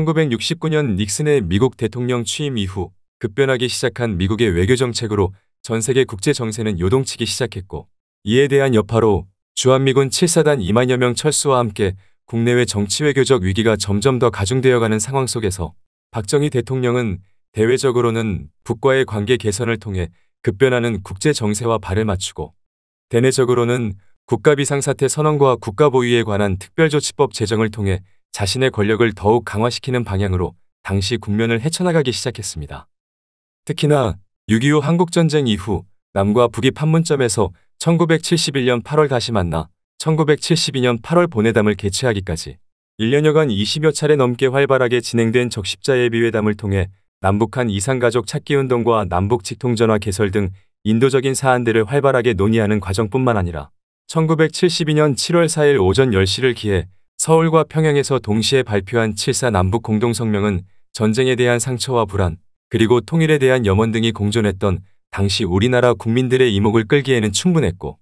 1969년 닉슨의 미국 대통령 취임 이후 급변하기 시작한 미국의 외교정책으로 전 세계 국제정세는 요동치기 시작했고 이에 대한 여파로 주한미군 7사단 2만여 명 철수와 함께 국내외 정치외교적 위기가 점점 더 가중되어가는 상황 속에서 박정희 대통령은 대외적으로는 북과의 관계 개선을 통해 급변하는 국제정세와 발을 맞추고 대내적으로는 국가비상사태 선언과 국가보위에 관한 특별조치법 제정을 통해 자신의 권력을 더욱 강화시키는 방향으로 당시 국면을 헤쳐나가기 시작했습니다. 특히나 6.25 한국전쟁 이후 남과 북이 판문점에서 1971년 8월 다시 만나 1972년 8월 보내담을 개최하기까지 1년여간 20여 차례 넘게 활발하게 진행된 적십자의 비회담을 통해 남북한 이상가족 찾기 운동과 남북 직통전화 개설 등 인도적인 사안들을 활발하게 논의하는 과정뿐만 아니라 1972년 7월 4일 오전 10시를 기해 서울과 평양에서 동시에 발표한 7사 남북 공동성명은 전쟁에 대한 상처와 불안, 그리고 통일에 대한 염원 등이 공존했던 당시 우리나라 국민들의 이목을 끌기에는 충분했고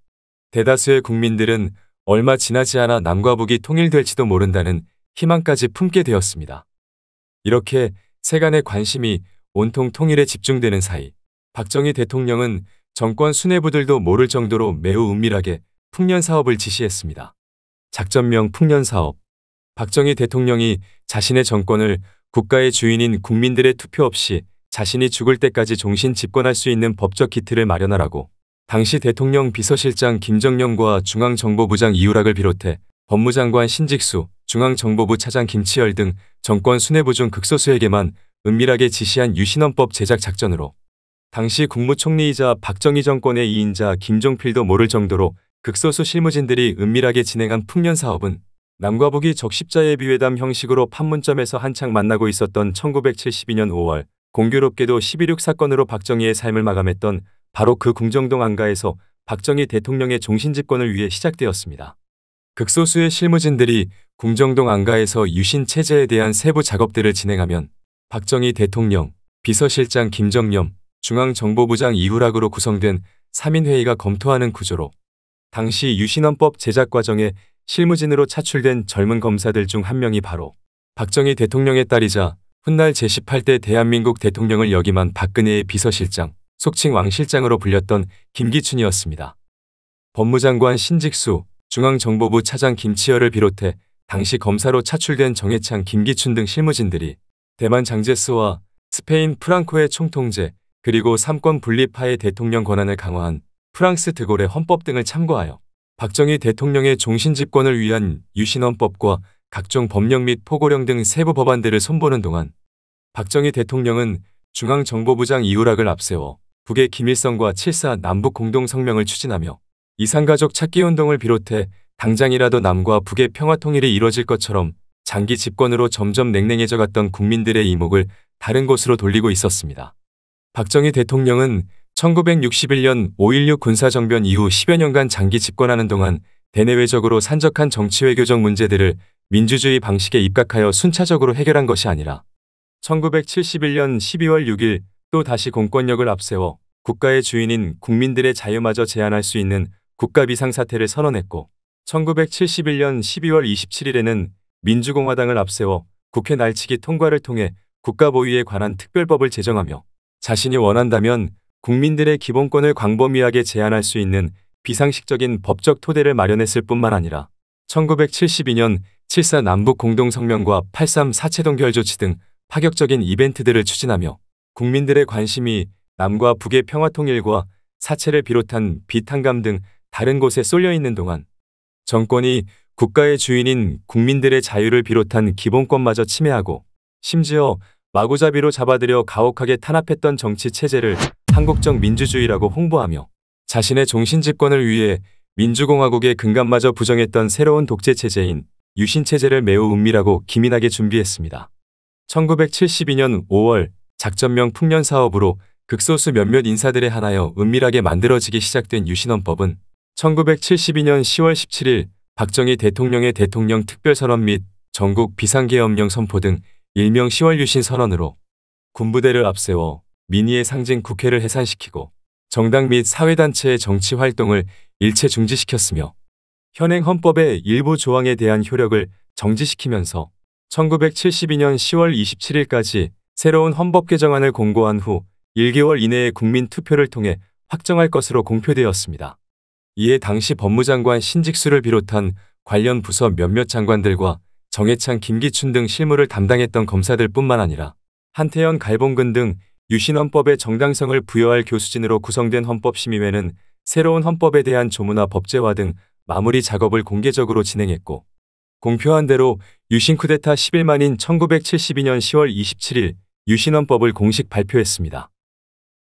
대다수의 국민들은 얼마 지나지 않아 남과 북이 통일될지도 모른다는 희망까지 품게 되었습니다. 이렇게 세간의 관심이 온통 통일에 집중되는 사이 박정희 대통령은 정권 수뇌부들도 모를 정도로 매우 은밀하게 풍년 사업을 지시했습니다. 작전명 풍년사업. 박정희 대통령이 자신의 정권을 국가의 주인인 국민들의 투표 없이 자신이 죽을 때까지 종신 집권할 수 있는 법적 기틀을 마련하라고 당시 대통령 비서실장 김정령과 중앙정보부장 이우락을 비롯해 법무장관 신직수, 중앙정보부 차장 김치열 등 정권 수뇌부 중 극소수에게만 은밀하게 지시한 유신헌법 제작 작전으로 당시 국무총리이자 박정희 정권의 2인자 김종필도 모를 정도로 극소수 실무진들이 은밀하게 진행한 풍년 사업은 남과 북이 적십자의 비회담 형식으로 판문점에서 한창 만나고 있었던 1972년 5월 공교롭게도 11.6 사건으로 박정희의 삶을 마감했던 바로 그 궁정동 안가에서 박정희 대통령의 종신집권을 위해 시작되었습니다. 극소수의 실무진들이 궁정동 안가에서 유신체제에 대한 세부 작업들을 진행하면 박정희 대통령, 비서실장 김정념, 중앙정보부장 이후락으로 구성된 3인회의가 검토하는 구조로 당시 유신헌법 제작 과정에 실무진으로 차출된 젊은 검사들 중 한 명이 바로 박정희 대통령의 딸이자 훗날 제18대 대한민국 대통령을 역임한 박근혜의 비서실장, 속칭 왕실장으로 불렸던 김기춘이었습니다. 법무장관 신직수, 중앙정보부 차장 김치열을 비롯해 당시 검사로 차출된 정해창 김기춘 등 실무진들이 대만 장제스와 스페인 프랑코의 총통제 그리고 삼권 분리파의 대통령 권한을 강화한 프랑스 드골의 헌법 등을 참고하여 박정희 대통령의 종신집권을 위한 유신헌법과 각종 법령 및 포고령 등 세부 법안들을 손보는 동안 박정희 대통령은 중앙정보부장 이우락을 앞세워 북의 김일성과 7사 남북 공동성명을 추진하며 이산가족 찾기 운동을 비롯해 당장이라도 남과 북의 평화통일이 이뤄질 것처럼 장기 집권으로 점점 냉랭해져 갔던 국민들의 이목을 다른 곳으로 돌리고 있었습니다. 박정희 대통령은 1961년 5.16 군사정변 이후 10여 년간 장기 집권하는 동안 대내외적으로 산적한 정치외교적 문제들을 민주주의 방식에 입각하여 순차적으로 해결한 것이 아니라 1971년 12월 6일 또 다시 공권력을 앞세워 국가의 주인인 국민들의 자유마저 제한할 수 있는 국가 비상사태를 선언했고 1971년 12월 27일에는 민주공화당을 앞세워 국회 날치기 통과를 통해 국가보위에 관한 특별법을 제정하며 자신이 원한다면 국민들의 기본권을 광범위하게 제한할 수 있는 비상식적인 법적 토대를 마련했을 뿐만 아니라 1972년 7사 남북 공동성명과 834채동 결조치 등 파격적인 이벤트들을 추진하며 국민들의 관심이 남과 북의 평화통일과 사체를 비롯한 비탄감 등 다른 곳에 쏠려 있는 동안 정권이 국가의 주인인 국민들의 자유를 비롯한 기본권마저 침해하고 심지어 마구잡이로 잡아들여 가혹하게 탄압했던 정치 체제를 한국적 민주주의라고 홍보하며 자신의 종신집권을 위해 민주공화국의 근간마저 부정했던 새로운 독재체제인 유신체제를 매우 은밀하고 기민하게 준비했습니다. 1972년 5월 작전명 풍년사업으로 극소수 몇몇 인사들에 한하여 은밀하게 만들어지기 시작된 유신헌법은 1972년 10월 17일 박정희 대통령의 대통령 특별선언 및 전국 비상계엄령 선포 등 일명 10월 유신 선언으로 군부대를 앞세워 민의의 상징 국회를 해산시키고 정당 및 사회단체의 정치 활동을 일체 중지시켰으며 현행 헌법의 일부 조항에 대한 효력을 정지시키면서 1972년 10월 27일까지 새로운 헌법 개정안을 공고한 후 1개월 이내에 국민 투표를 통해 확정할 것으로 공표되었습니다. 이에 당시 법무장관 신직수를 비롯한 관련 부서 몇몇 장관들과 정해찬 김기춘 등 실무를 담당했던 검사들 뿐만 아니라 한태현 갈봉근 등 유신헌법의 정당성을 부여할 교수진으로 구성된 헌법심의회는 새로운 헌법에 대한 조문화 법제화 등 마무리 작업을 공개적으로 진행했고 공표한 대로 유신 쿠데타 11만인 1972년 10월 27일 유신헌법을 공식 발표했습니다.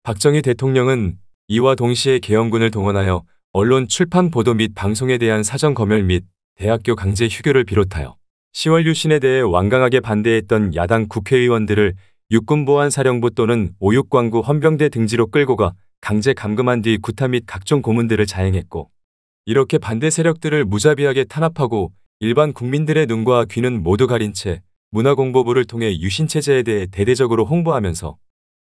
박정희 대통령은 이와 동시에 개헌군을 동원하여 언론 출판 보도 및 방송에 대한 사전 검열 및 대학교 강제 휴교를 비롯하여 10월 유신에 대해 완강하게 반대했던 야당 국회의원들을 육군보안사령부 또는 오육광구 헌병대 등지로 끌고 가 강제 감금한 뒤 구타 및 각종 고문들을 자행했고 이렇게 반대 세력들을 무자비하게 탄압하고 일반 국민들의 눈과 귀는 모두 가린 채 문화공보부를 통해 유신체제에 대해 대대적으로 홍보하면서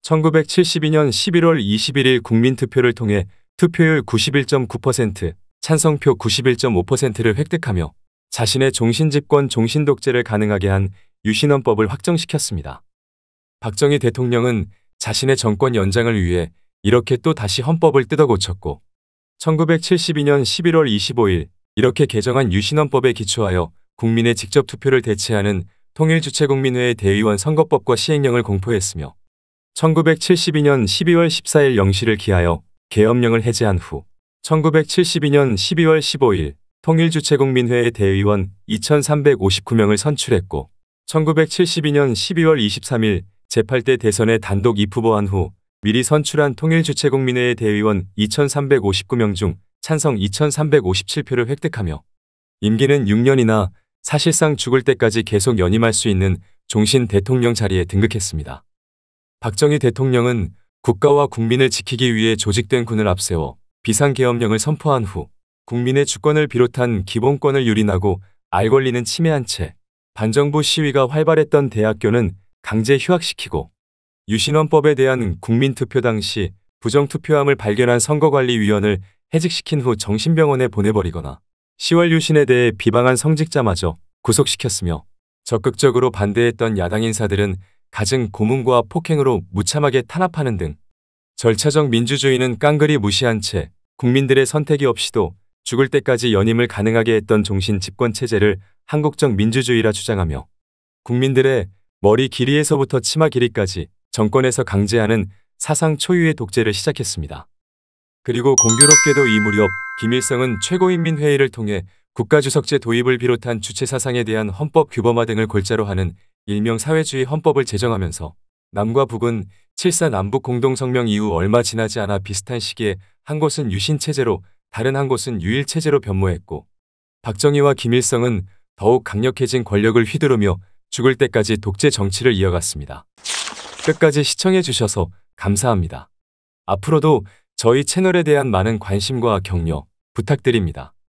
1972년 11월 21일 국민투표를 통해 투표율 91.9%, 찬성표 91.5%를 획득하며 자신의 종신집권 종신독재를 가능하게 한 유신헌법을 확정시켰습니다. 박정희 대통령은 자신의 정권 연장을 위해 이렇게 또 다시 헌법을 뜯어고쳤고 1972년 11월 25일 이렇게 개정한 유신헌법에 기초하여 국민의 직접 투표를 대체하는 통일주체국민회의 대의원 선거법과 시행령을 공포했으며 1972년 12월 14일 0시를 기하여 계엄령을 해제한 후 1972년 12월 15일 통일주체국민회의 대의원 2359명을 선출했고 1972년 12월 23일 제8대 대선에 단독 입후보한 후 미리 선출한 통일주체국민회의 대의원 2,359명 중 찬성 2,357표를 획득하며 임기는 6년이나 사실상 죽을 때까지 계속 연임할 수 있는 종신 대통령 자리에 등극했습니다. 박정희 대통령은 국가와 국민을 지키기 위해 조직된 군을 앞세워 비상계엄령을 선포한 후 국민의 주권을 비롯한 기본권을 유린하고 알 권리는 침해한 채 반정부 시위가 활발했던 대학교는 강제 휴학시키고 유신헌법에 대한 국민투표 당시 부정투표함을 발견한 선거관리위원을 해직시킨 후 정신병원에 보내버리거나 10월 유신에 대해 비방한 성직자마저 구속시켰으며 적극적으로 반대했던 야당 인사들은 가증 고문과 폭행으로 무참하게 탄압하는 등 절차적 민주주의는 깡그리 무시한 채 국민들의 선택이 없이도 죽을 때까지 연임을 가능하게 했던 종신 집권체제를 한국적 민주주의라 주장하며 국민들의 머리 길이에서부터 치마 길이까지 정권에서 강제하는 사상 초유의 독재를 시작했습니다. 그리고 공교롭게도 이 무렵 김일성은 최고인민회의를 통해 국가주석제 도입을 비롯한 주체사상에 대한 헌법 규범화 등을 골자로 하는 일명 사회주의 헌법을 제정하면서 남과 북은 7사 남북 공동성명 이후 얼마 지나지 않아 비슷한 시기에 한 곳은 유신체제로 다른 한 곳은 유일체제로 변모했고 박정희와 김일성은 더욱 강력해진 권력을 휘두르며 죽을 때까지 독재 정치를 이어갔습니다. 끝까지 시청해주셔서 감사합니다. 앞으로도 저희 채널에 대한 많은 관심과 격려 부탁드립니다.